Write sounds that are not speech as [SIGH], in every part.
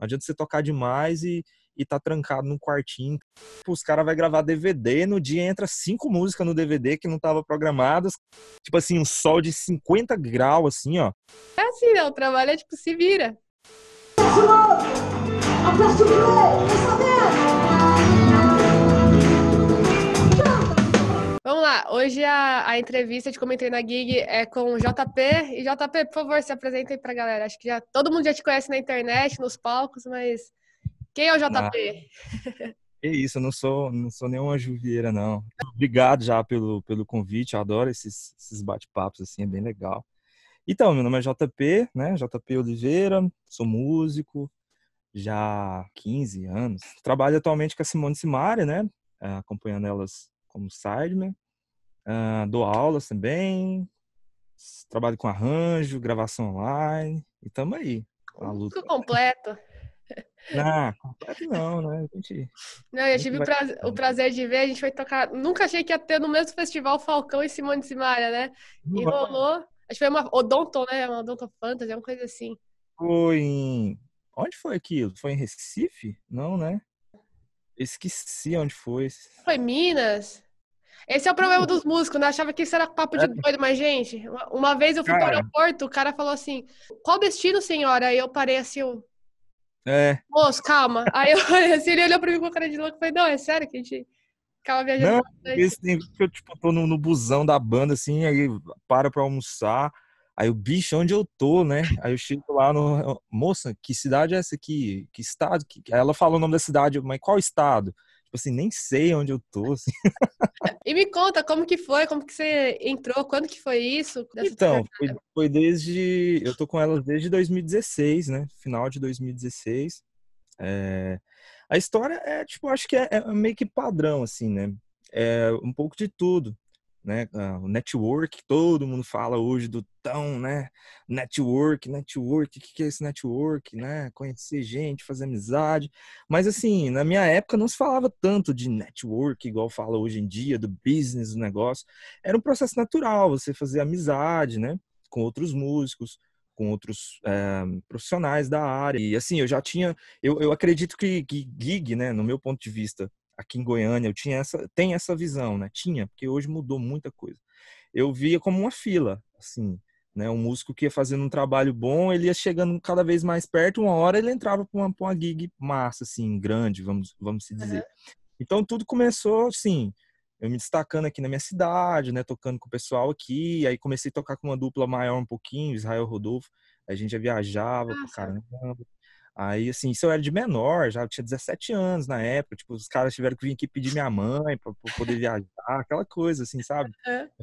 Não adianta você tocar demais e, e tá trancado num quartinho. Os caras vai gravar DVD, no dia entra cinco músicas no DVD que não tava programadas. Tipo assim, um sol de 50 graus, assim, ó. É assim, não. Né? O trabalho é tipo, se vira. Abraço do é lá, hoje a, a entrevista de como entrei na gig é com JP. E JP, por favor, se apresenta aí pra galera. Acho que já todo mundo já te conhece na internet, nos palcos, mas quem é o JP? Ah, é [LAUGHS] isso, eu não sou, não sou nenhuma Anjo não. Obrigado já pelo, pelo convite, eu adoro esses, esses bate-papos, assim, é bem legal. Então, meu nome é JP, né? JP Oliveira, sou músico, já há 15 anos. Trabalho atualmente com a Simone Simaria, né? Acompanhando elas como sideman. Ah, dou aulas também, trabalho com arranjo, gravação online, e tamo aí. tudo completo. Não, completo não, né? A gente, não, eu tive vai... o prazer de ver, a gente foi tocar. Nunca achei que ia ter no mesmo festival Falcão e Simone de Simaria, né? E rolou. Acho que foi uma Odonto, né? Uma Odonto Fantasy, uma coisa assim. Foi em. Onde foi aquilo? Foi em Recife? Não, né? Esqueci onde foi. Foi Minas? Esse é o problema dos músicos, né? Achava que isso era papo de é. doido, mas, gente, uma vez eu fui cara. para o aeroporto, o cara falou assim: qual destino, senhora? Aí eu parei assim, eu... É. Moço, calma. Aí eu, assim, ele olhou para mim com a cara de louco e falei, não, é sério que a gente ficava viajando. Não, esse tempo que eu, tipo, tô no, no busão da banda, assim, aí para para almoçar. Aí o bicho, onde eu tô, né? Aí eu chego lá no. Moça, que cidade é essa aqui? Que estado? Que... Aí ela fala o nome da cidade, mas qual estado? Tipo assim, nem sei onde eu tô. Assim. [LAUGHS] E me conta como que foi, como que você entrou, quando que foi isso? Então, foi, foi, desde. Eu tô com elas desde 2016, né? Final de 2016. É, eh, a história é, tipo, acho que é, é meio que padrão, assim, né? É um pouco de tudo né? Ah, o network, todo mundo fala hoje do tão, né? Network, network, o que, que é esse network, né? Conhecer gente, fazer amizade. Mas assim, na minha época não se falava tanto de network, igual fala hoje em dia, do business, do negócio. Era um processo natural, você fazer amizade, né? Com outros músicos, com outros é, profissionais da área. E assim, eu já tinha, eu, eu acredito que, que gig, né, no meu ponto de vista, aqui em Goiânia, eu tinha essa, tem essa visão, né? Tinha, porque hoje mudou muita coisa. Eu via como uma fila, assim, né? Um músico que ia fazendo um trabalho bom, ele ia chegando cada vez mais perto, uma hora ele entrava para uma, pra uma gig massa, assim, grande, vamos, vamos se dizer. Uhum. Então tudo começou, assim, eu me destacando aqui na minha cidade, né? Tocando com o pessoal aqui, aí comecei a tocar com uma dupla maior um pouquinho, Israel Rodolfo, a gente já viajava, Nossa. caramba. Aí, assim, isso eu era de menor, já tinha 17 anos na época. Tipo, os caras tiveram que vir aqui pedir minha mãe para poder viajar, aquela coisa, assim, sabe?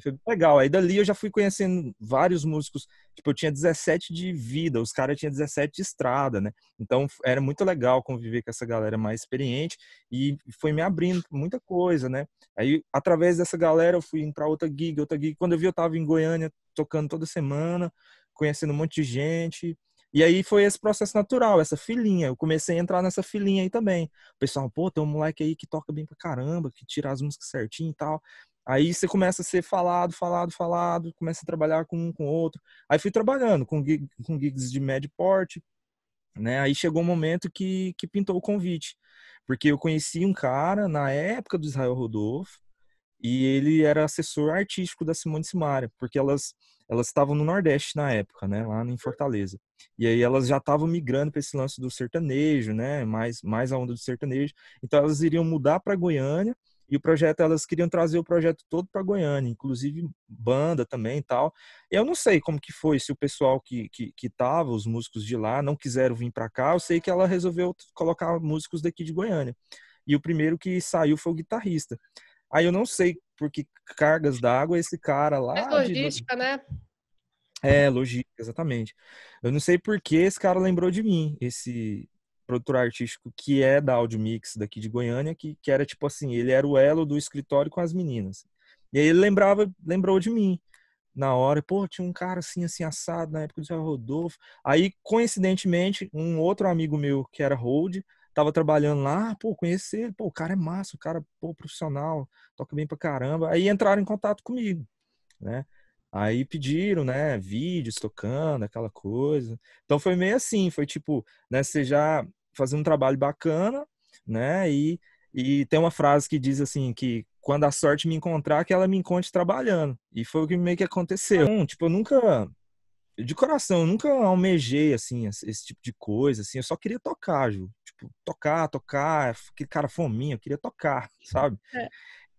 Foi legal. Aí dali eu já fui conhecendo vários músicos. Tipo, eu tinha 17 de vida, os caras tinham 17 de estrada, né? Então era muito legal conviver com essa galera mais experiente e foi me abrindo muita coisa, né? Aí, através dessa galera, eu fui para outra gig, outra gig. Quando eu vi, eu tava em Goiânia tocando toda semana, conhecendo um monte de gente. E aí foi esse processo natural, essa filinha. Eu comecei a entrar nessa filinha aí também. O pessoal, pô, tem um moleque aí que toca bem pra caramba, que tira as músicas certinho e tal. Aí você começa a ser falado, falado, falado, começa a trabalhar com um com outro. Aí fui trabalhando com, gig, com gigs de médio porte, né? Aí chegou um momento que, que pintou o convite. Porque eu conheci um cara na época do Israel Rodolfo, e ele era assessor artístico da Simone Simaria, porque elas elas estavam no Nordeste na época, né, lá em Fortaleza. E aí elas já estavam migrando para esse lance do sertanejo, né, mais mais a onda do sertanejo. Então elas iriam mudar para Goiânia e o projeto elas queriam trazer o projeto todo para Goiânia, inclusive banda também e tal. Eu não sei como que foi se o pessoal que que, que tava, os músicos de lá não quiseram vir para cá. Eu sei que ela resolveu colocar músicos daqui de Goiânia. E o primeiro que saiu foi o guitarrista. Aí eu não sei por que cargas d'água esse cara lá. É logística, de... né? É, logística, exatamente. Eu não sei por que esse cara lembrou de mim, esse produtor artístico que é da Audio Mix daqui de Goiânia, que, que era tipo assim, ele era o elo do escritório com as meninas. E aí ele lembrava, lembrou de mim na hora, pô, tinha um cara assim, assim, assado na época do Zé Rodolfo. Aí, coincidentemente, um outro amigo meu que era hold tava trabalhando lá, ah, pô, conheci ele, pô, o cara é massa, o cara, pô, profissional, toca bem pra caramba. Aí entraram em contato comigo, né? Aí pediram, né, vídeos tocando, aquela coisa. Então foi meio assim, foi tipo, né, você já fazendo um trabalho bacana, né, e, e tem uma frase que diz assim, que quando a sorte me encontrar, que ela me encontre trabalhando. E foi o que meio que aconteceu. Então, tipo, eu nunca, de coração, eu nunca almejei, assim, esse tipo de coisa, assim, eu só queria tocar, Ju tipo, tocar, tocar, que cara fominha, eu queria tocar, [LAUGHS] sabe? É.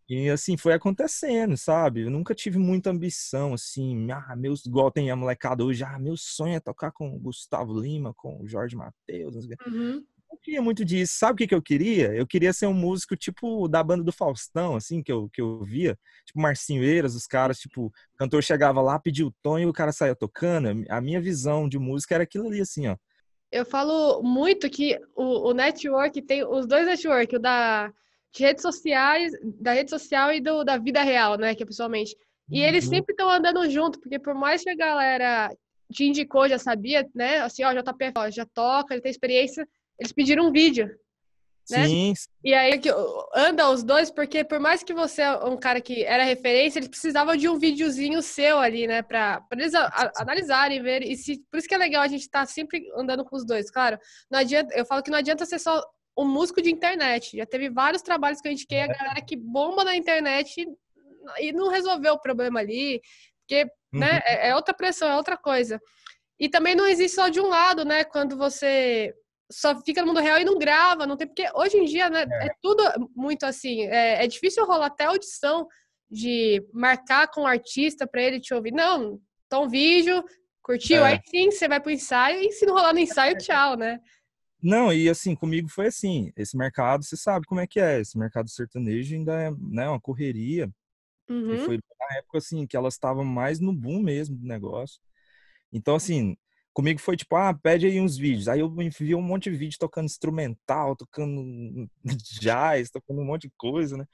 E assim, foi acontecendo, sabe? Eu nunca tive muita ambição, assim, ah, meus, igual tem a molecada hoje, ah, meu sonho é tocar com o Gustavo Lima, com o Jorge Matheus, uhum. não queria muito disso. Sabe o que, que eu queria? Eu queria ser um músico, tipo, da banda do Faustão, assim, que eu, que eu via, tipo, Marcinho Eiras, os caras, tipo, o cantor chegava lá, pediu o tom e o cara saía tocando. A minha visão de música era aquilo ali, assim, ó eu falo muito que o, o network tem os dois network, o da de redes sociais, da rede social e do, da vida real, né? Que é pessoalmente. E uhum. eles sempre estão andando junto, porque por mais que a galera te indicou, já sabia, né? Assim, ó, JP ó, já toca, já tem experiência, eles pediram um vídeo. Né? Sim. E aí anda os dois, porque por mais que você é um cara que era referência, eles precisavam de um videozinho seu ali, né? Pra, pra eles a, a, analisarem, ver. E se, por isso que é legal a gente estar tá sempre andando com os dois, claro. Não adianta, eu falo que não adianta ser só um músico de internet. Já teve vários trabalhos que eu indiquei, é. a galera que bomba na internet e, e não resolveu o problema ali, porque né, uhum. né, é, é outra pressão, é outra coisa. E também não existe só de um lado, né? Quando você só fica no mundo real e não grava, não tem porque hoje em dia né, é. é tudo muito assim, é, é, difícil rolar até audição de marcar com o artista para ele te ouvir. Não, então vídeo, curtiu, é. aí sim você vai pro ensaio e se não rolar no ensaio, é. tchau, né? Não, e assim, comigo foi assim, esse mercado, você sabe como é que é, esse mercado sertanejo ainda é, né, uma correria. Uhum. E foi na época assim que elas estavam mais no boom mesmo do negócio. Então assim, Comigo foi tipo, ah, pede aí uns vídeos. Aí eu vi um monte de vídeo tocando instrumental, tocando [LAUGHS] jazz, tocando um monte de coisa, né?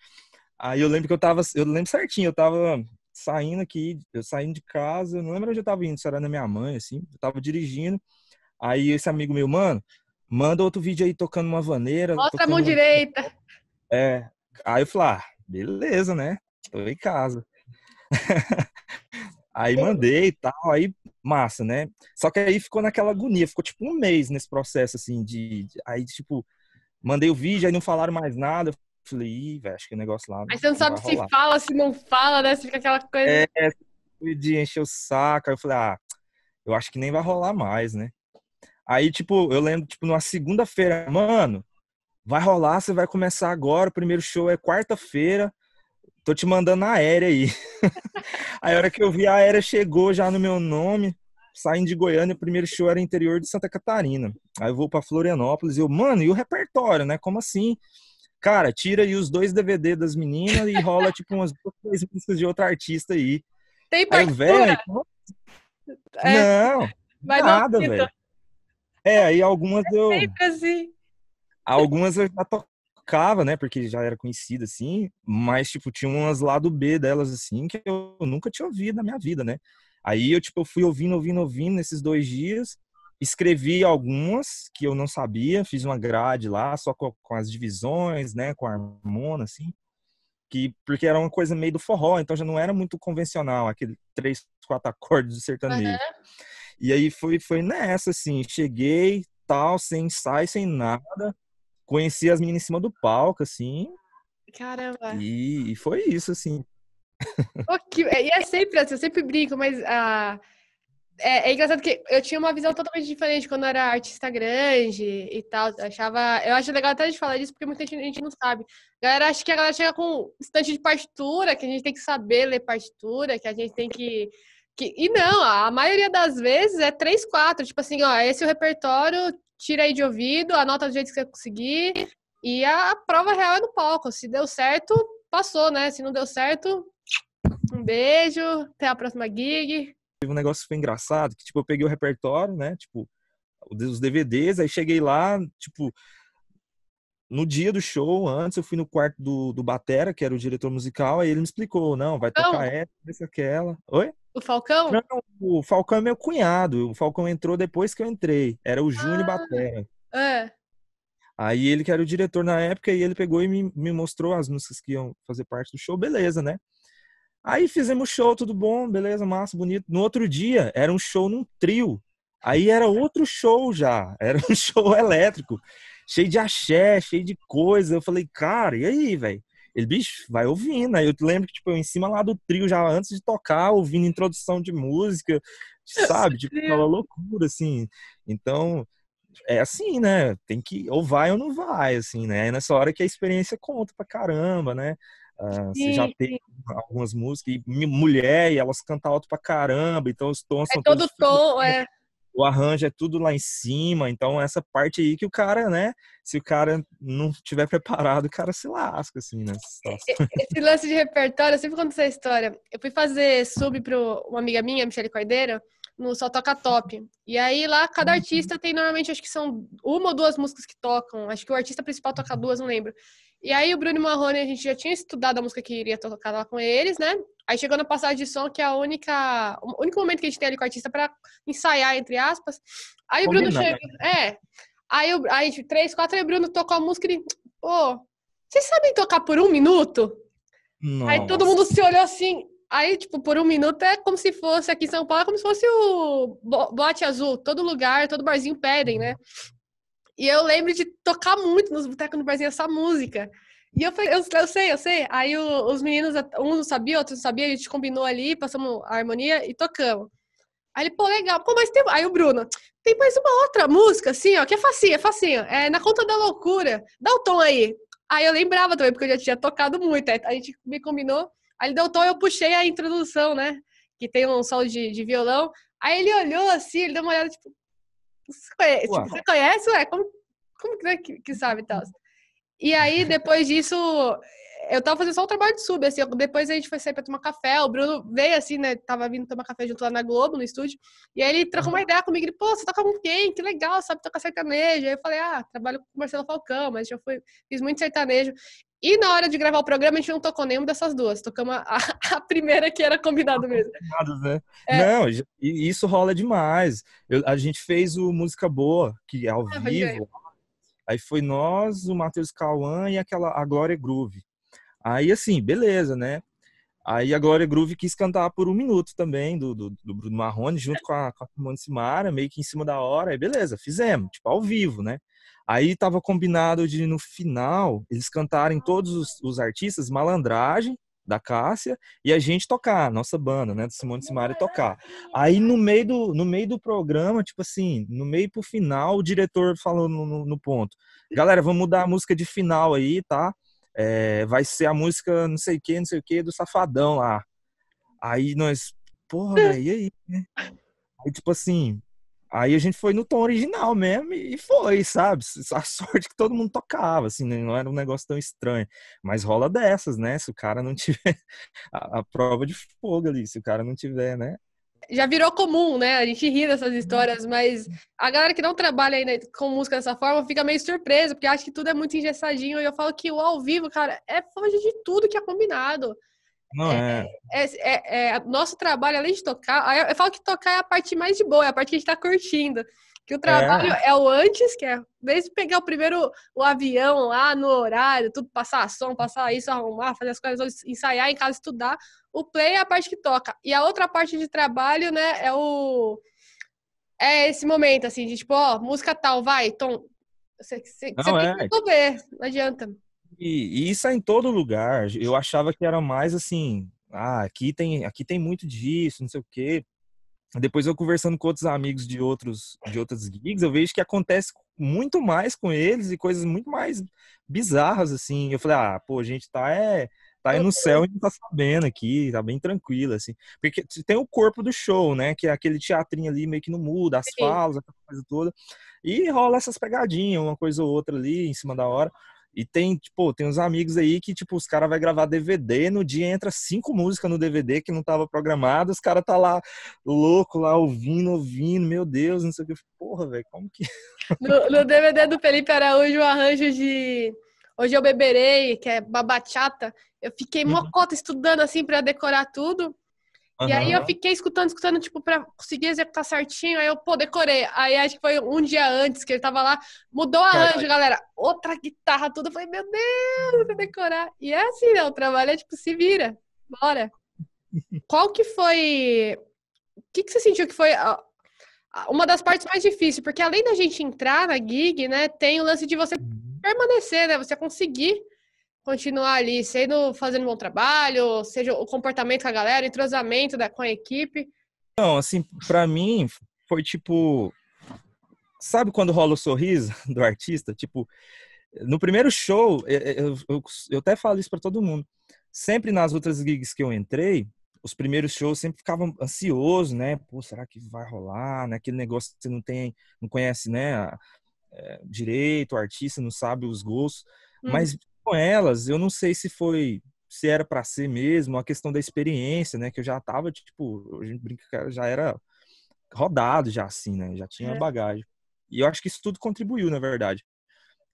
Aí eu lembro que eu tava, eu lembro certinho, eu tava saindo aqui, eu saindo de casa, não lembro onde eu tava indo, se era na minha mãe, assim, eu tava dirigindo. Aí esse amigo meu, mano, manda outro vídeo aí tocando uma vaneira. Mostra a mão uma... direita. É. Aí eu falei, ah, beleza, né? Tô em casa. [LAUGHS] Aí mandei e tal, aí massa, né? Só que aí ficou naquela agonia, ficou tipo um mês nesse processo, assim, de. de aí, tipo, mandei o vídeo, aí não falaram mais nada. Eu falei, ih, velho, acho que o negócio lá. Mas você não, sabe se fala, se não fala, né? Se fica aquela coisa. É, de encher o saco. Aí eu falei, ah, eu acho que nem vai rolar mais, né? Aí, tipo, eu lembro, tipo, numa segunda-feira, mano, vai rolar, você vai começar agora, o primeiro show é quarta-feira, tô te mandando a aérea aí. [LAUGHS] aí a hora que eu vi a aérea chegou já no meu nome, saindo de Goiânia, o primeiro show era interior de Santa Catarina. Aí eu vou para Florianópolis e eu, mano, e o repertório, né? Como assim? Cara, tira aí os dois DVD das meninas e rola tipo umas duas, três músicas de outra artista aí. Tem Aí, é, não, Vai nada, velho. É, aí algumas é eu. Assim. Algumas eu já tocava, né? Porque já era conhecida, assim, mas, tipo, tinha umas lado B delas, assim, que eu nunca tinha ouvido na minha vida, né? Aí eu, tipo, eu fui ouvindo, ouvindo, ouvindo nesses dois dias, escrevi algumas que eu não sabia, fiz uma grade lá, só com, com as divisões, né? Com a harmona, assim. Que, porque era uma coisa meio do forró, então já não era muito convencional, aquele três, quatro acordes do sertanejo. Uhum. E aí foi, foi nessa, assim, cheguei, tal, sem ensaio, sem nada conheci as meninas em cima do palco, assim. Caramba! E, e foi isso, assim. Okay. É, e é sempre assim, eu sempre brinco, mas Uh... É, é, engraçado que eu tinha uma visão totalmente diferente quando eu era artista grande e tal. Eu achava, eu acho legal até de falar disso, porque muita gente, não sabe. A galera acha que a galera chega com estante de partitura, que a gente tem que saber ler partitura, que a gente tem que. que... E não, a maioria das vezes é três, quatro. Tipo assim, ó, esse é o repertório, tira aí de ouvido, anota do jeito que você conseguir. E a prova real é no palco. Se deu certo, passou, né? Se não deu certo, um beijo, até a próxima gig. Teve um negócio que foi engraçado, que tipo, eu peguei o repertório, né? Tipo, os DVDs, aí cheguei lá, tipo, no dia do show, antes eu fui no quarto do, do Batera, que era o diretor musical, aí ele me explicou, não, vai então tocar essa, essa, aquela. Oi? O Falcão? Não, o Falcão é meu cunhado. O Falcão entrou depois que eu entrei. Era o Júnior ah, Batera. É. Aí ele que era o diretor na época e ele pegou e me, me mostrou as músicas que iam fazer parte do show, beleza, né? Aí fizemos show, tudo bom, beleza, massa, bonito. No outro dia era um show num trio. Aí era outro show já, era um [LAUGHS] show elétrico, cheio de axé, cheio de coisa. Eu falei, cara, e aí, velho? Ele, bicho, vai ouvindo. Aí eu lembro que, tipo, eu em cima lá do trio, já antes de tocar, ouvindo introdução de música, [LAUGHS] sabe? Tipo, aquela loucura, assim. Então, é assim, né? Tem que, ou vai ou não vai, assim, né? É nessa hora que a experiência conta pra caramba, né? Ah, você já tem algumas músicas, e mulher, e elas cantam alto pra caramba, então os tons é são todo tom, é o arranjo é tudo lá em cima, então essa parte aí que o cara, né, se o cara não tiver [LAUGHS] preparado, o cara se lasca, assim, né? Esse lance de repertório, eu sempre conto essa história. Eu fui fazer sub para uma amiga minha, Michelle Cordeiro, no Só Toca Top. E aí lá, cada uhum. artista tem, normalmente, acho que são uma ou duas músicas que tocam. Acho que o artista principal toca duas, não lembro. E aí o Bruno Marrone, a gente já tinha estudado a música que iria tocar lá com eles, né? Aí chegou na passagem de som, que é a única, o único momento que a gente tem ali com o artista para ensaiar, entre aspas. Aí o Bruno chega. É. Aí, a aí tipo, três, quatro, aí o Bruno tocou a música e ele. Pô, vocês sabem tocar por um minuto? Nossa. Aí todo mundo se olhou assim. Aí, tipo, por um minuto é como se fosse aqui em São Paulo, é como se fosse o bote azul. Todo lugar, todo barzinho pedem, né? E eu lembro de tocar muito nos botecos do Brasil essa música. E eu falei, eu, eu sei, eu sei. Aí o, os meninos, um não sabia, outro não sabia, a gente combinou ali, passamos a harmonia e tocamos. Aí ele, pô, legal. Pô, mas tem... Aí o Bruno, tem mais uma outra música, assim, ó, que é facinha é facinho. É Na Conta da Loucura. Dá o tom aí. Aí eu lembrava também, porque eu já tinha tocado muito. Aí a gente me combinou. Aí ele deu o tom, eu puxei a introdução, né? Que tem um sol de, de violão. Aí ele olhou assim, ele deu uma olhada, tipo, você conhece, tipo, você conhece? Ué, como, como que, que sabe tal? E aí, depois disso, eu tava fazendo só o trabalho de sub, assim, depois a gente foi sair pra tomar café, o Bruno veio assim, né, tava vindo tomar café junto lá na Globo, no estúdio, e aí ele trocou uma ideia comigo, ele, pô, você toca com quem? Que legal, sabe tocar sertanejo. Aí eu falei, ah, trabalho com o Marcelo Falcão, mas já fui, fiz muito sertanejo. E na hora de gravar o programa, a gente não tocou nenhuma dessas duas. Tocamos a, a primeira que era combinado mesmo. Né? É. Não, isso rola demais. Eu, a gente fez o Música Boa, que é ao ah, vivo. Aí foi nós, o Matheus Cauã e aquela a Glória Groove. Aí, assim, beleza, né? Aí a Glória Groove quis cantar por um minuto também, do, do, do Bruno Marrone, junto com a, com a Simone Simara, meio que em cima da hora. Aí, beleza, fizemos, tipo, ao vivo, né? Aí tava combinado de, no final, eles cantarem todos os, os artistas, malandragem, da Cássia e a gente tocar, nossa banda, né, do Simone Simara, tocar. Aí no meio do no meio do programa, tipo assim, no meio pro final, o diretor falou no, no, ponto: "Galera, vamos mudar a música de final aí, tá?" é, vai ser a música não sei o que, não sei o que, do Safadão lá. Aí nós, porra, é. e aí? Né? Aí, tipo assim, aí a gente foi no tom original mesmo e foi, sabe? A sorte que todo mundo tocava, assim, né? não era um negócio tão estranho. Mas rola dessas, né? Se o cara não tiver [LAUGHS] a, a prova de fogo ali, se o cara não tiver, né? já virou comum, né? A gente ri dessas histórias, mas a galera que não trabalha ainda com música dessa forma fica meio surpresa, porque acha que tudo é muito engessadinho. E eu falo que o ao vivo, cara, é foge de tudo que é combinado. Não é. É, é, é, é nosso trabalho, além de tocar, eu falo que tocar é a parte mais de boa, é a parte que a gente tá curtindo. Que o é. trabalho é. é, o antes, que é desde pegar o primeiro o avião lá no horário, tudo passar som, passar isso, arrumar, fazer as coisas, ensaiar em casa, estudar. O play é a parte que toca. E a outra parte de trabalho, né, é o é esse momento assim, de tipo, ó, música tal, vai, tom. Você, você, não, você é. tem que resolver, não adianta. E, e isso é em todo lugar. Eu achava que era mais assim, ah, aqui tem, aqui tem muito disso, não sei o quê depois eu conversando com outros amigos de outros de outras gigs, eu vejo que acontece muito mais com eles e coisas muito mais bizarras assim. Eu falei: "Ah, pô, a gente tá é tá aí no uhum. céu e não tá sabendo aqui, tá bem tranquilo, assim. Porque tem o corpo do show, né? Que é aquele teatrinho ali meio que não muda, as falas, aquela coisa toda. E rola essas pegadinhas, uma coisa ou outra ali em cima da hora. E tem, tipo, tem uns amigos aí que, tipo, os caras vai gravar DVD, no dia entra cinco músicas no DVD que não tava programado, os caras tá lá louco, lá ouvindo, ouvindo, meu Deus, não sei o que. Porra, velho, como que. [LAUGHS] No, no, DVD do Felipe Araújo, o arranjo de Hoje Eu Beberei, que é babachata, eu fiquei mocota uhum. estudando assim para decorar tudo. Uhum. E aí eu fiquei escutando, escutando, tipo, pra conseguir executar certinho. Aí eu, pô, decorei. Aí acho que foi um dia antes que ele tava lá. Mudou a Caralho. anjo, galera. Outra guitarra, tudo. Eu falei, meu Deus, vou decorar. E é assim, né? O trabalho é tipo, se vira. Bora. Qual que foi... O que, que você sentiu que foi uma das partes mais difíceis? Porque além da gente entrar na gig, né? Tem o lance de você uhum. permanecer, né? Você conseguir continuar ali, sendo fazendo um bom trabalho, seja o comportamento com a galera, entrosamento da, com a equipe? Não, assim, para mim foi tipo. Sabe quando rola o sorriso [LAUGHS] do artista? Tipo, no primeiro show, eu, eu, eu até falo isso para todo mundo. Sempre nas outras gigs que eu entrei, os primeiros shows sempre ficava ansioso, né? Pô, será que vai rolar? Né? Aquele negócio que você não tem, não conhece, né? É, direito, o artista não sabe os gostos. Hum. Mas com elas, eu não sei se foi se era para ser mesmo, a questão da experiência, né, que eu já tava tipo, a gente brinca, já era rodado já assim, né? Já tinha é. bagagem. E eu acho que isso tudo contribuiu, na verdade.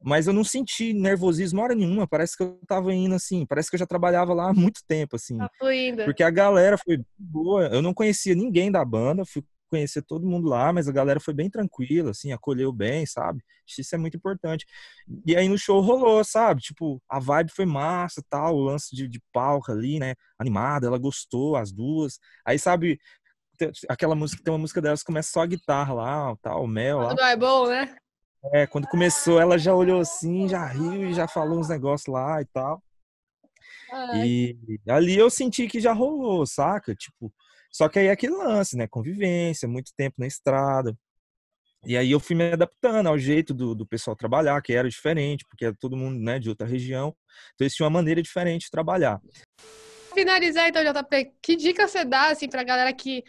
Mas eu não senti nervosismo hora nenhuma, parece que eu tava indo assim, parece que eu já trabalhava lá há muito tempo assim. Tá fluindo. Porque a galera foi boa, eu não conhecia ninguém da banda, fui conhecer todo mundo lá, mas a galera foi bem tranquila, assim, acolheu bem, sabe? Isso é muito importante. E aí no show rolou, sabe? Tipo, a vibe foi massa, tal, o lance de, de palco ali, né? Animada, ela gostou, as duas. Aí, sabe, aquela música, tem uma música delas que começa só a guitarra lá, tal, o mel lá. é bom, né? É, quando começou, ela já olhou assim, já riu e já falou uns negócios lá e tal. Ai. E ali eu senti que já rolou, saca? Tipo, só que aí é aquele lance, né? Convivência, muito tempo na estrada. E aí eu fui me adaptando ao jeito do, do pessoal trabalhar, que era diferente, porque era todo mundo né, de outra região. Então eles tinham uma maneira diferente de trabalhar. Finalizar então, JP, que dica você dá assim, pra galera que,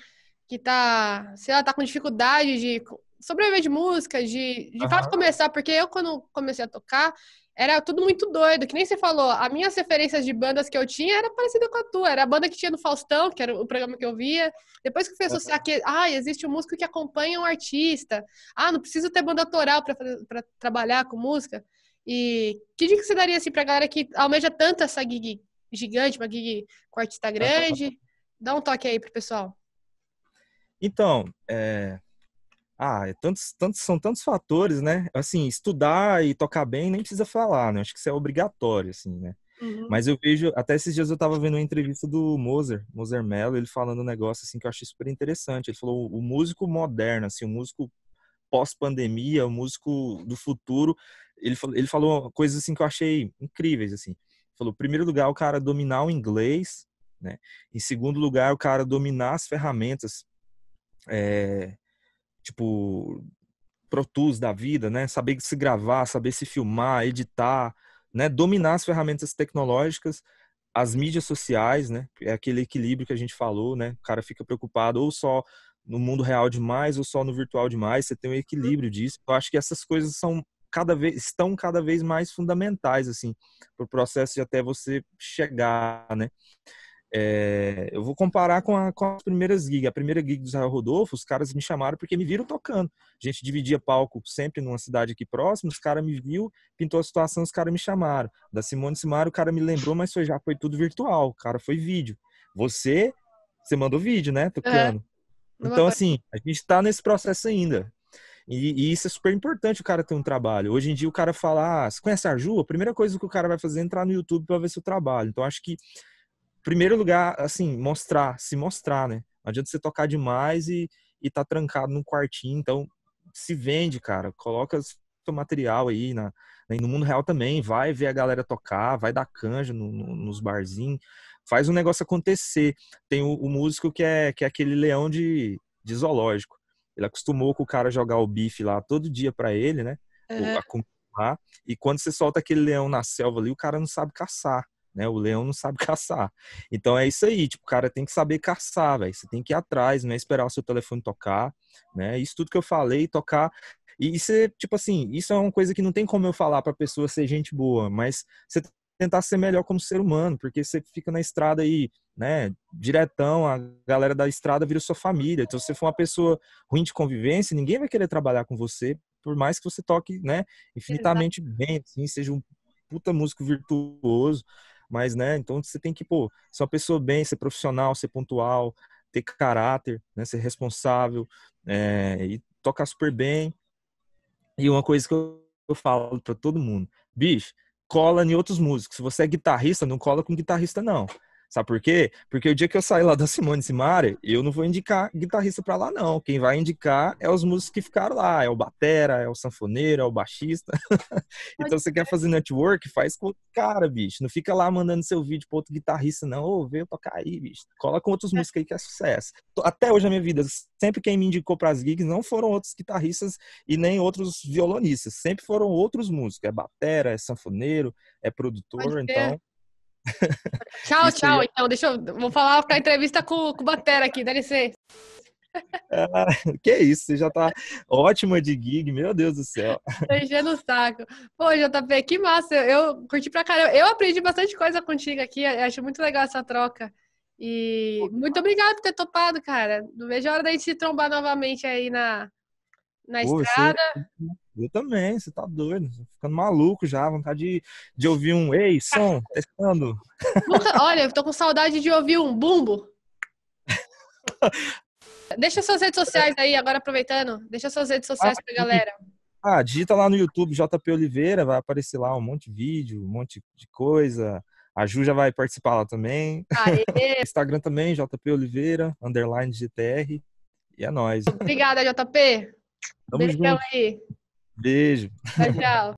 que tá, sei lá, tá com dificuldade de sobreviver de música, de, de uhum. fato começar, porque eu quando comecei a tocar, era tudo muito doido, que nem você falou. As minhas referências de bandas que eu tinha era parecida com a tua. Era a banda que tinha no Faustão, que era o programa que eu via. Depois que fez fui uhum. ah, existe um músico que acompanha um artista. Ah, não precisa ter banda autoral para trabalhar com música. E que dica você daria assim pra galera que almeja tanto essa gig gigante, uma gig com artista grande? [LAUGHS] Dá um toque aí pro pessoal. Então, é, ah, é tantos, tantos, são tantos fatores, né? Assim, estudar e tocar bem nem precisa falar, né? Acho que isso é obrigatório, assim, né? Uhum. Mas eu vejo, até esses dias eu estava vendo uma entrevista do Moser, Moser Mello, ele falando um negócio assim que eu achei super interessante. Ele falou o músico moderno, assim, o músico pós-pandemia, o músico do futuro, ele, ele falou coisas assim que eu achei incríveis, assim. Ele falou, primeiro lugar, o cara dominar o inglês, né? Em segundo lugar, o cara dominar as ferramentas é, tipo Pro Tools da vida, né? Saber se gravar, saber se filmar, editar, né? Dominar as ferramentas tecnológicas, as mídias sociais, né? É aquele equilíbrio que a gente falou, né? O cara fica preocupado ou só no mundo real demais ou só no virtual demais, você tem um uhum. equilíbrio disso. Eu acho que essas coisas são cada vez estão cada vez mais fundamentais assim para o processo de até você chegar, né? É, eu vou comparar com, a, com as primeiras gigs. A primeira gig do Israel Rodolfo, os caras me chamaram porque me viram tocando. A gente dividia palco sempre numa cidade aqui próxima, os caras me viu, pintou a situação, os caras me chamaram. Da Simone Simaro, o cara me lembrou, mas foi, já foi tudo virtual, o cara foi vídeo. Você, você mandou vídeo, né, é. tocando. É. Então, assim, a gente tá nesse processo ainda. E, e, isso é super importante o cara ter um trabalho. Hoje em dia o cara fala, ah, você conhece a Ju? A primeira coisa que o cara vai fazer é entrar no YouTube para ver seu trabalho. Então acho que primeiro lugar, assim, mostrar, se mostrar, né? Não adianta você tocar demais e, e tá trancado num quartinho, então se vende, cara. Coloca seu material aí na, né, no mundo real também. Vai ver a galera tocar, vai dar canja no, no, nos barzinhos, faz o um negócio acontecer. Tem o, o, músico que é, que é aquele leão de, de zoológico. Ele acostumou com o cara jogar o bife lá todo dia para ele, né? Uhum. a, e quando você solta aquele leão na selva ali, o cara não sabe caçar né? O leão não sabe [LAUGHS] caçar. Então é isso aí, tipo, o cara tem que saber caçar, velho. Você tem que ir atrás, não é esperar o seu telefone tocar, né? Isso tudo que eu falei, tocar. E isso é, tipo assim, isso é uma coisa que não tem como eu falar pra pessoa ser gente boa, mas você tentar ser melhor como ser humano, porque você fica na estrada aí, né, diretão, a galera da estrada vira sua família. Então, se você for uma pessoa ruim de convivência, ninguém vai querer trabalhar com você, por mais que você toque, né, infinitamente Exato. bem, assim, seja um puta músico virtuoso, mas, né, então você tem que, pô, ser uma pessoa bem, ser profissional, ser pontual, ter caráter, né, ser responsável é, e tocar super bem. E uma coisa que eu, eu falo para todo mundo, bicho, cola em outros músicos. Se você é guitarrista, não cola com guitarrista, não. Sabe por quê? Porque o dia que eu sair lá da Simone Simari, eu não vou indicar guitarrista para lá, não. Quem vai indicar é os músicos que ficaram lá. É o batera, é o sanfoneiro, é o baixista. [LAUGHS] então, você quer fazer network? Faz com o cara, bicho. Não fica lá mandando seu vídeo pro outro guitarrista, não. Ô, oh, eu tocar aí, bicho. Cola com outros é. músicos aí que é sucesso. Até hoje na minha vida, sempre quem me indicou para as gigs não foram outros guitarristas e nem outros violonistas. Sempre foram outros músicos. É batera, é sanfoneiro, é produtor, então... [LAUGHS] Tchau, tchau. Então, deixa eu. Vou falar para a entrevista com, com o Batera aqui, dá licença. Ah, que isso, você já tá ótima de gig, meu Deus do céu. enchendo o saco. Pô, JP, que massa, eu, eu curti pra caramba. Eu aprendi bastante coisa contigo aqui, acho muito legal essa troca. E muito obrigado por ter topado, cara. Não vejo a hora da gente se trombar novamente aí na, na Pô, estrada. Você eu também, você tá doido, ficando maluco já, vontade de, de ouvir um ei, som, testando. Tá olha, eu tô com saudade de ouvir um bumbo. deixa suas redes sociais aí, agora aproveitando, deixa suas redes sociais ah, pra galera. Ah, digita lá no YouTube JP Oliveira, vai aparecer lá um monte de vídeo, um monte de coisa. A Ju já vai participar lá também. Aê. [LAUGHS] Instagram também, JP Oliveira, underline GTR. E é nóis. Obrigada, JP. Tamo Beijão junto. aí. Beijo. Tchau, tchau.